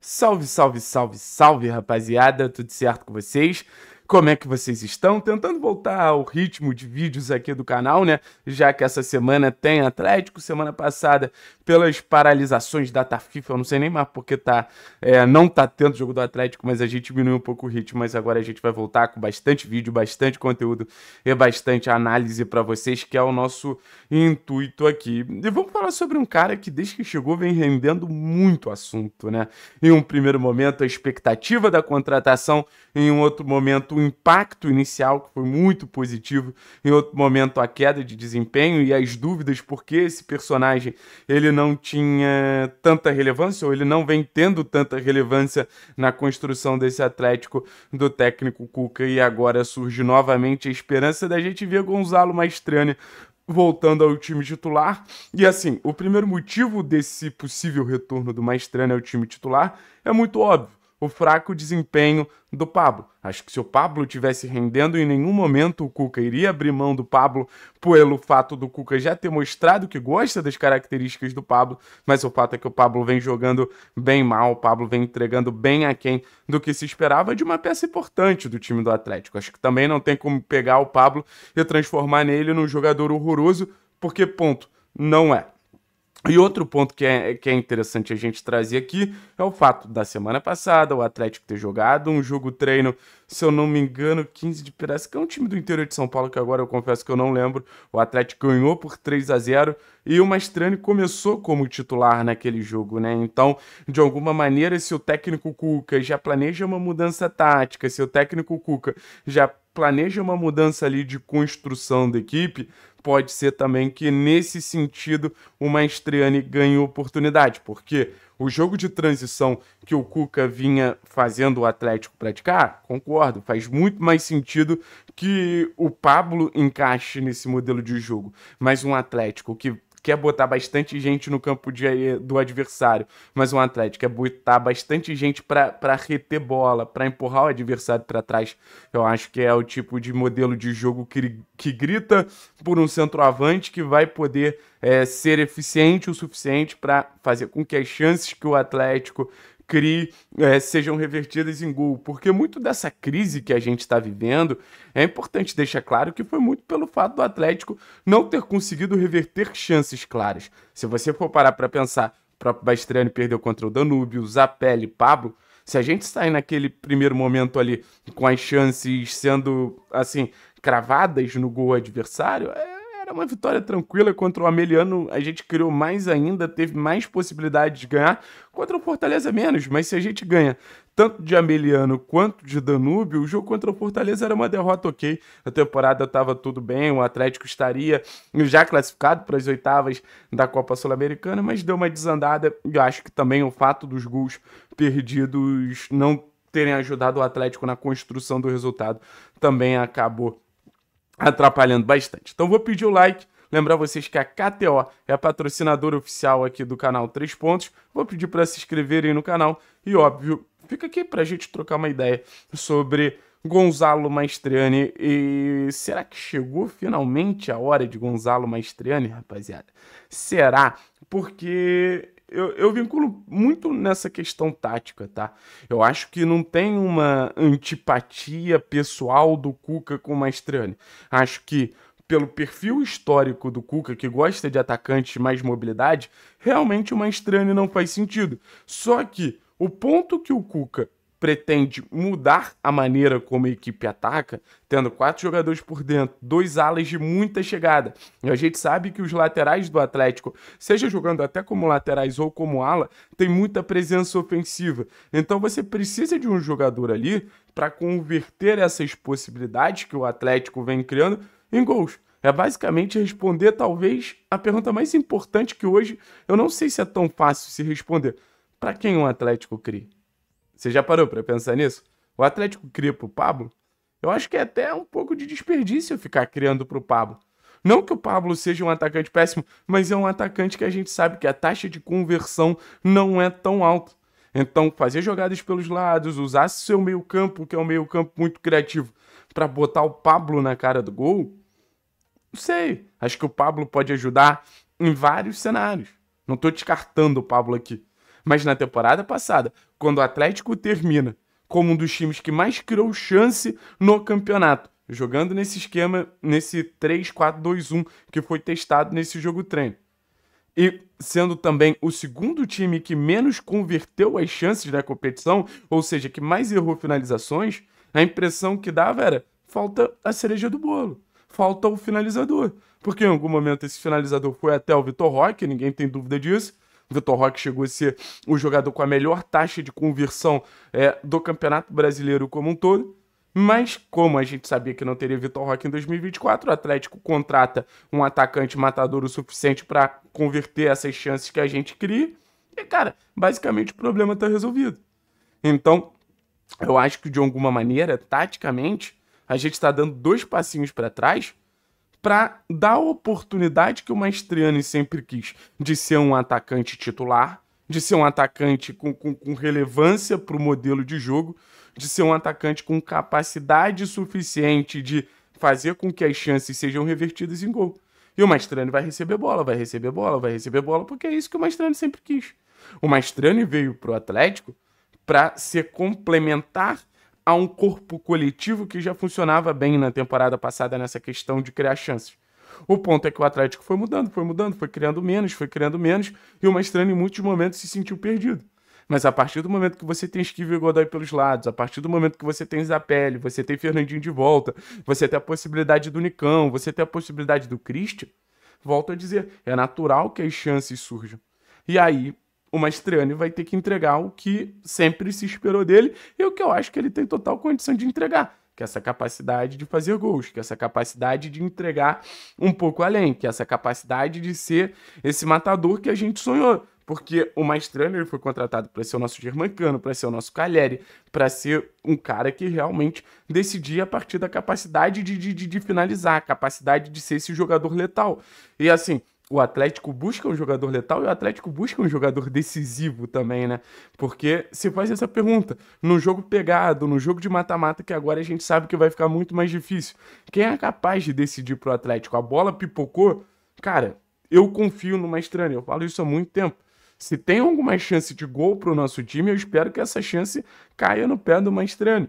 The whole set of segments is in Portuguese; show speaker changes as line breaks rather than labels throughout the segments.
Salve, salve, salve, salve, rapaziada, tudo certo com vocês? Como é que vocês estão? Tentando voltar ao ritmo de vídeos aqui do canal, né? Já que essa semana tem Atlético, semana passada, pelas paralisações da Tafifa, eu não sei nem mais porque tá, é, não tá tendo jogo do Atlético, mas a gente diminuiu um pouco o ritmo, mas agora a gente vai voltar com bastante vídeo, bastante conteúdo e bastante análise para vocês, que é o nosso intuito aqui. E vamos falar sobre um cara que desde que chegou vem rendendo muito assunto, né? Em um primeiro momento a expectativa da contratação, em um outro momento o impacto inicial, que foi muito positivo, em outro momento a queda de desempenho e as dúvidas por que esse personagem ele não tinha tanta relevância ou ele não vem tendo tanta relevância na construção desse Atlético do técnico Cuca e agora surge novamente a esperança da gente ver Gonzalo Maestrani voltando ao time titular. E assim, o primeiro motivo desse possível retorno do Maestrani ao time titular é muito óbvio o fraco desempenho do Pablo. Acho que se o Pablo tivesse rendendo, em nenhum momento o Cuca iria abrir mão do Pablo pelo fato do Cuca já ter mostrado que gosta das características do Pablo, mas o fato é que o Pablo vem jogando bem mal, o Pablo vem entregando bem aquém do que se esperava de uma peça importante do time do Atlético. Acho que também não tem como pegar o Pablo e transformar nele num jogador horroroso, porque ponto, não é. E outro ponto que é, que é interessante a gente trazer aqui é o fato da semana passada o Atlético ter jogado um jogo treino, se eu não me engano, 15 de Piracicaba, é um time do interior de São Paulo que agora eu confesso que eu não lembro. O Atlético ganhou por 3 a 0 e o Mastrani começou como titular naquele jogo, né? Então, de alguma maneira, se o técnico Cuca já planeja uma mudança tática, se o técnico Cuca já planeja uma mudança ali de construção da equipe, pode ser também que, nesse sentido, o Maestriani ganhe oportunidade, porque o jogo de transição que o Cuca vinha fazendo o Atlético praticar, concordo, faz muito mais sentido que o Pablo encaixe nesse modelo de jogo. Mas um Atlético que quer botar bastante gente no campo de, eh, do adversário, mas um Atlético quer botar bastante gente para reter bola, para empurrar o adversário para trás. Eu acho que é o tipo de modelo de jogo que, que grita por um centroavante que vai poder é, ser eficiente o suficiente para fazer com que as chances que o Atlético CRI é, sejam revertidas em gol, porque muito dessa crise que a gente está vivendo é importante deixar claro que foi muito pelo fato do Atlético não ter conseguido reverter chances claras. Se você for parar para pensar, o próprio Bastriani perdeu contra o Danúbio, Zapelli, Pablo. Se a gente sair naquele primeiro momento ali com as chances sendo assim cravadas no gol adversário, é uma vitória tranquila contra o Ameliano. A gente criou mais ainda, teve mais possibilidade de ganhar. Contra o Fortaleza, menos, mas se a gente ganha tanto de Ameliano quanto de Danúbio, o jogo contra o Fortaleza era uma derrota ok. A temporada estava tudo bem, o Atlético estaria já classificado para as oitavas da Copa Sul-Americana, mas deu uma desandada. Eu acho que também o fato dos gols perdidos não terem ajudado o Atlético na construção do resultado também acabou atrapalhando bastante. Então vou pedir o like, lembrar vocês que a KTO é a patrocinadora oficial aqui do canal 3 Pontos. Vou pedir para se inscreverem no canal e, óbvio, fica aqui para a gente trocar uma ideia sobre Gonzalo Maestriani. E será que chegou finalmente a hora de Gonzalo Maestriani, rapaziada? Será? Porque eu, eu vinculo muito nessa questão tática, tá? Eu acho que não tem uma antipatia pessoal do Cuca com o Maestrani. Acho que pelo perfil histórico do Cuca, que gosta de atacantes mais mobilidade, realmente o Maestrani não faz sentido. Só que o ponto que o Cuca pretende mudar a maneira como a equipe ataca, tendo quatro jogadores por dentro, dois alas de muita chegada. E a gente sabe que os laterais do Atlético, seja jogando até como laterais ou como ala, tem muita presença ofensiva. Então você precisa de um jogador ali para converter essas possibilidades que o Atlético vem criando em gols. É basicamente responder talvez a pergunta mais importante que hoje eu não sei se é tão fácil se responder. Para quem o um Atlético cria? Você já parou para pensar nisso? O Atlético cria pro Pablo? Eu acho que é até um pouco de desperdício ficar criando pro Pablo. Não que o Pablo seja um atacante péssimo, mas é um atacante que a gente sabe que a taxa de conversão não é tão alta. Então, fazer jogadas pelos lados, usar seu meio-campo, que é um meio-campo muito criativo, para botar o Pablo na cara do gol, não sei. Acho que o Pablo pode ajudar em vários cenários. Não estou descartando o Pablo aqui. Mas na temporada passada, quando o Atlético termina como um dos times que mais criou chance no campeonato, jogando nesse esquema, nesse 3-4-2-1 que foi testado nesse jogo treino. E sendo também o segundo time que menos converteu as chances da competição, ou seja, que mais errou finalizações, a impressão que dava era falta a cereja do bolo, falta o finalizador. Porque em algum momento esse finalizador foi até o Vitor Roque, ninguém tem dúvida disso, Vitor Roque chegou a ser o jogador com a melhor taxa de conversão é, do Campeonato Brasileiro como um todo. Mas, como a gente sabia que não teria Vitor Roque em 2024, o Atlético contrata um atacante matador o suficiente para converter essas chances que a gente cria. E, cara, basicamente o problema está resolvido. Então, eu acho que de alguma maneira, taticamente, a gente está dando dois passinhos para trás para dar a oportunidade que o Maestriani sempre quis de ser um atacante titular, de ser um atacante com, com, com relevância para o modelo de jogo, de ser um atacante com capacidade suficiente de fazer com que as chances sejam revertidas em gol. E o Maestrani vai receber bola, vai receber bola, vai receber bola, porque é isso que o Maestrani sempre quis. O Maestrani veio para o Atlético para ser complementar a um corpo coletivo que já funcionava bem na temporada passada nessa questão de criar chances. O ponto é que o Atlético foi mudando, foi mudando, foi criando menos, foi criando menos, e o Maestrano em muitos momentos se sentiu perdido. Mas a partir do momento que você tem Esquiva e Godoy pelos lados, a partir do momento que você tem Zapelli, você tem Fernandinho de volta, você tem a possibilidade do Nicão, você tem a possibilidade do Christian, volto a dizer, é natural que as chances surjam. E aí, o Mastriani vai ter que entregar o que sempre se esperou dele e o que eu acho que ele tem total condição de entregar, que é essa capacidade de fazer gols, que é essa capacidade de entregar um pouco além, que é essa capacidade de ser esse matador que a gente sonhou. Porque o Maestrano ele foi contratado para ser o nosso Germancano, para ser o nosso Calheri, para ser um cara que realmente decidia a partir da capacidade de, de, de finalizar, a capacidade de ser esse jogador letal. E assim, o Atlético busca um jogador letal e o Atlético busca um jogador decisivo também, né? Porque se faz essa pergunta, no jogo pegado, no jogo de mata-mata, que agora a gente sabe que vai ficar muito mais difícil, quem é capaz de decidir pro Atlético? A bola pipocou? Cara, eu confio no Maestrano, eu falo isso há muito tempo. Se tem alguma chance de gol pro nosso time, eu espero que essa chance caia no pé do Maestrano.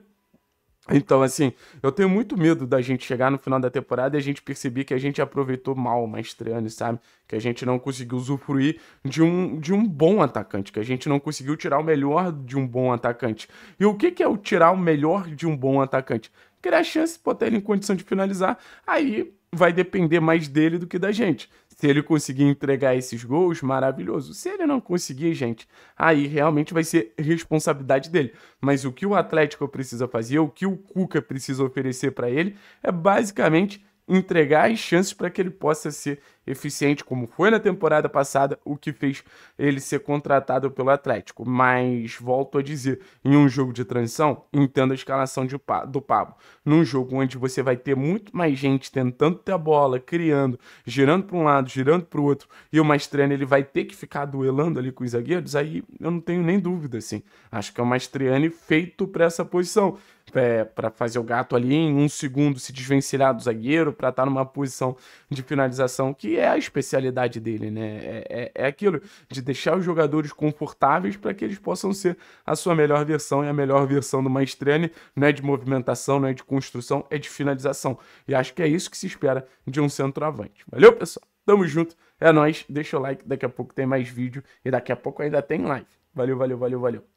Então, assim, eu tenho muito medo da gente chegar no final da temporada e a gente perceber que a gente aproveitou mal o Maestrani, sabe? Que a gente não conseguiu usufruir de um, de um bom atacante, que a gente não conseguiu tirar o melhor de um bom atacante. E o que, que é o tirar o melhor de um bom atacante? Criar chance, botar ele em condição de finalizar, aí vai depender mais dele do que da gente. Se ele conseguir entregar esses gols, maravilhoso. Se ele não conseguir, gente, aí realmente vai ser responsabilidade dele. Mas o que o Atlético precisa fazer, o que o Cuca precisa oferecer para ele, é basicamente entregar as chances para que ele possa ser eficiente, como foi na temporada passada, o que fez ele ser contratado pelo Atlético. Mas volto a dizer, em um jogo de transição, entendo a escalação de, do Pablo. Num jogo onde você vai ter muito mais gente tentando ter a bola, criando, girando para um lado, girando para o outro, e o Mastriani ele vai ter que ficar duelando ali com os zagueiros, aí eu não tenho nem dúvida, assim. Acho que é o Mastriani feito para essa posição é, para fazer o gato ali em um segundo se desvencilhar do zagueiro, para estar tá numa posição de finalização, que é a especialidade dele, né? É, é, é aquilo de deixar os jogadores confortáveis para que eles possam ser a sua melhor versão e a melhor versão do uma não é de movimentação, não é de construção, é de finalização. E acho que é isso que se espera de um centroavante. Valeu, pessoal? Tamo junto, é nóis, deixa o like, daqui a pouco tem mais vídeo e daqui a pouco ainda tem live. Valeu, valeu, valeu, valeu.